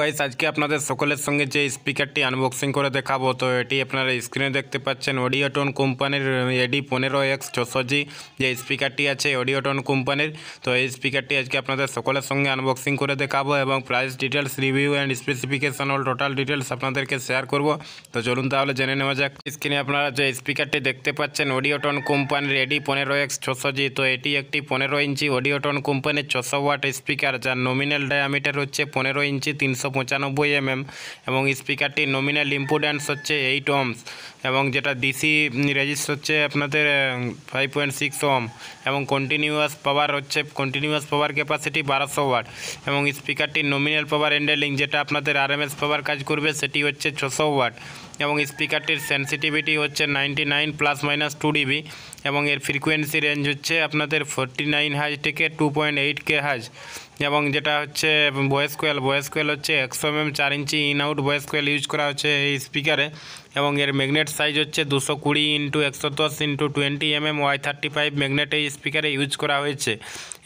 guys আজকে আপনাদের সকলের সঙ্গে যে স্পিকারটি আনবক্সিং করে দেখাবো তো এটি আপনারা স্ক্রিনে দেখতে পাচ্ছেন অডিওটন কোম্পানির এডি পনেরো এক্স ছশো জি যে স্পিকারটি আছে অডিওটন কোম্পানির তো এই স্পিকারটি আজকে আপনাদের সকলের সঙ্গে আনবক্সিং করে দেখাবো এবং price details review and specification all total details আপনাদেরকে শেয়ার করব তো চলুন তাহলে জেনে নেওয়া যাক স্ক্রিনে আপনারা যে স্পিকারটি দেখতে পাচ্ছেন অডিওটন কোম্পানির এডি পনেরো এক্স ছশো জি তো এটি একটি পনেরো ইঞ্চি অডিওটন কোম্পানির ছশো ওয়াট স্পিকার যার নমিনাল ডায়ামিটার হচ্ছে পনেরো ইঞ্চি তিন তিনশো পঁচানব্বই এমএম এবং স্পিকারটির নমিনাল ইম্পুডেন্স হচ্ছে এইট ওমস এবং যেটা ডিসি রেজিস্ট হচ্ছে আপনাদের ফাইভ পয়েন্ট সিক্স ওম এবং কন্টিনিউয়াস পাওয়ার হচ্ছে কন্টিনিউয়াস পাওয়ার ক্যাপাসিটি বারোশো ওয়াট এবং স্পিকারটির নমিনাল পাওয়ার হ্যান্ডেলিং যেটা আপনাদের আরএমএস পাওয়ার কাজ করবে সেটি হচ্ছে ছশো ওয়াট এবং স্পিকারটির সেন্সিটিভিটি হচ্ছে ninety nine plus minus two dB এবং এর ফ্রিকোয়েন্সি রেঞ্জ হচ্ছে আপনাদের ফোরটি নাইন হাজ থেকে টু পয়েন্ট এইট কে হাজ এবং যেটা হচ্ছে ভয়েস কোয়েল ভয়েস কোয়েল হচ্ছে একশো এম এম চার inch in out voice coil use করা হচ্ছে এই স্পিকারে এবং এর ম্যাগনেট সাইজ হচ্ছে দুশো কুড়ি ইন্টু একশো দশ into twenty M M Y thirty five magnet এই স্পিকারে ইউজ করা হয়েছে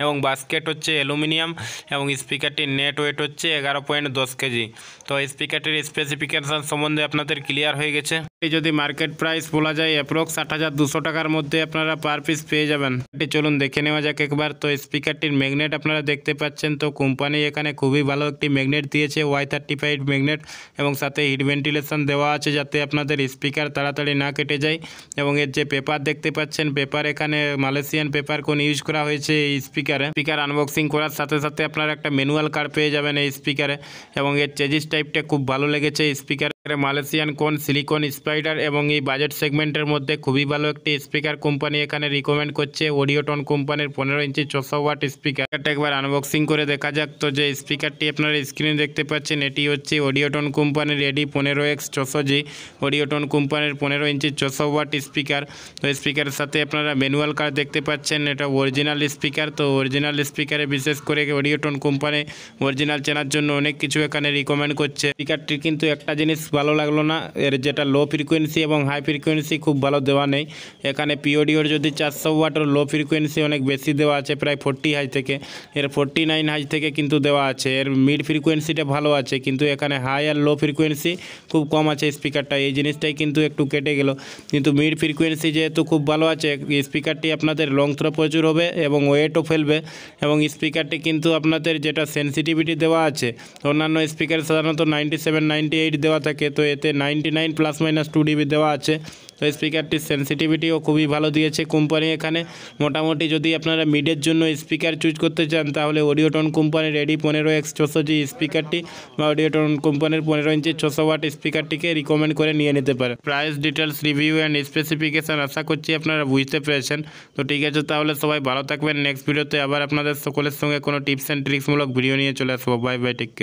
এবং বাস্কেট হচ্ছে অ্যালুমিনিয়াম এবং স্পিকারটির নেট ওয়েট হচ্ছে এগারো পয়েন্ট দশ কেজি তো স্পিকারটির স্পেসিফিকেশান সম্বন্ধে আপনাদের ক্লিয়ার হয়ে গেছে এটি যদি মার্কেট প্রাইস বলা যায় অ্যাপ্রক্স আট হাজার দুশো টাকার মধ্যে আপনারা পার পিস পেয়ে যাবেন এটি চলুন দেখে নেওয়া যাক একবার তো স্পিকারটির ম্যাগনেট আপনারা দেখতে পাচ্ছেন তো কোম্পানি এখানে খুবই ভালো একটি ম্যাগনেট দিয়েছে ওয়াই থার্টি ফাইভ ম্যাগনেট এবং সাথে হিট ভেন্টিলেশন দেওয়া আছে যাতে আপনার আপনাদের স্পিকার তাড়াতাড়ি না কেটে যায় এবং এর যে পেপার দেখতে পাচ্ছেন পেপার এখানে মালয়েশিয়ান পেপার কোন ইউজ করা হয়েছে এই স্পিকারে স্পিকার আনবক্সিং করার সাথে সাথে আপনারা একটা ম্যানুয়াল কার্ড পেয়ে যাবেন এই স্পিকারে এবং এর চেজিস টাইপটা খুব ভালো লেগেছে স্পিকার এটা মালয়েশিয়ান কোন সিলিকন স্পাইডার এবং এই বাজেট সেগমেন্টের মধ্যে খুবই ভালো একটি স্পিকার কোম্পানি এখানে রিকমেন্ড করছে অডিওটন কোম্পানির পনেরো ইঞ্চি ছশো ওয়াট স্পিকারটা একবার আনবক্সিং করে দেখা যাক তো যে স্পিকারটি আপনারা স্ক্রিনে দেখতে পাচ্ছেন এটি হচ্ছে অডিওটন কোম্পানির এডি পনেরো এক্স ছশো জি অডিওটন কোম্পানির পনেরো ইঞ্চি ছশো ওয়াট স্পিকার তো স্পিকারের সাথে আপনারা ম্যানুয়াল কার দেখতে পাচ্ছেন এটা অরিজিনাল স্পিকার তো অরিজিনাল স্পিকারে বিশেষ করে অডিওটন কোম্পানি অরিজিনাল চেনার জন্য অনেক কিছু এখানে রিকমেন্ড করছে স্পিকারটির কিন্তু একটা জিনিস ভালো লাগলো না এর যেটা লো ফ্রিকোয়েন্সি এবং হাই ফ্রিকোয়েন্সি খুব ভালো দেওয়া নেই এখানে পিওডিওর যদি চারশো ওয়াটের লো ফ্রিকোয়েন্সি অনেক বেশি দেওয়া আছে প্রায় ফোরটি হাই থেকে এর ফোরটি নাইন হাই থেকে কিন্তু দেওয়া আছে এর মিড ফ্রিকোয়েন্সিটা ভালো আছে কিন্তু এখানে হাই আর লো ফ্রিকোয়েন্সি খুব কম আছে স্পিকারটা এই জিনিসটাই কিন্তু একটু কেটে গেল কিন্তু মিড ফ্রিকোয়েন্সি যেহেতু খুব ভালো আছে স্পিকারটি আপনাদের লং থ্রো প্রচুর হবে এবং ওয়েটও ফেলবে এবং স্পিকারটি কিন্তু আপনাদের যেটা সেন্সিটিভিটি দেওয়া আছে অন্যান্য স্পিকার সাধারণত নাইনটি সেভেন নাইনটি এইট দেওয়া থাকে থাকে তো এতে ninety nine plus minus two dB দেওয়া আছে তো স্পিকারটির সেন্সিটিভিটিও খুবই ভালো দিয়েছে কোম্পানি এখানে মোটামুটি যদি আপনারা মিডের জন্য স্পিকার চুজ করতে চান তাহলে অডিওটন কোম্পানির রেডি পনেরো এক্স ছশো জি স্পিকারটি বা অডিওটন কোম্পানির পনেরো ইঞ্চি ছশো ওয়াট স্পিকারটিকে রিকমেন্ড করে নিয়ে নিতে পারে price details review and specification আশা করছি আপনারা বুঝতে পেরেছেন তো ঠিক আছে তাহলে সবাই ভালো থাকবেন নেক্সট ভিডিওতে আবার আপনাদের সকলের সঙ্গে কোনো টিপস অ্যান্ড ট্রিক্সমূলক ভিডিও নিয়ে চলে আসবো বাই বাই টেক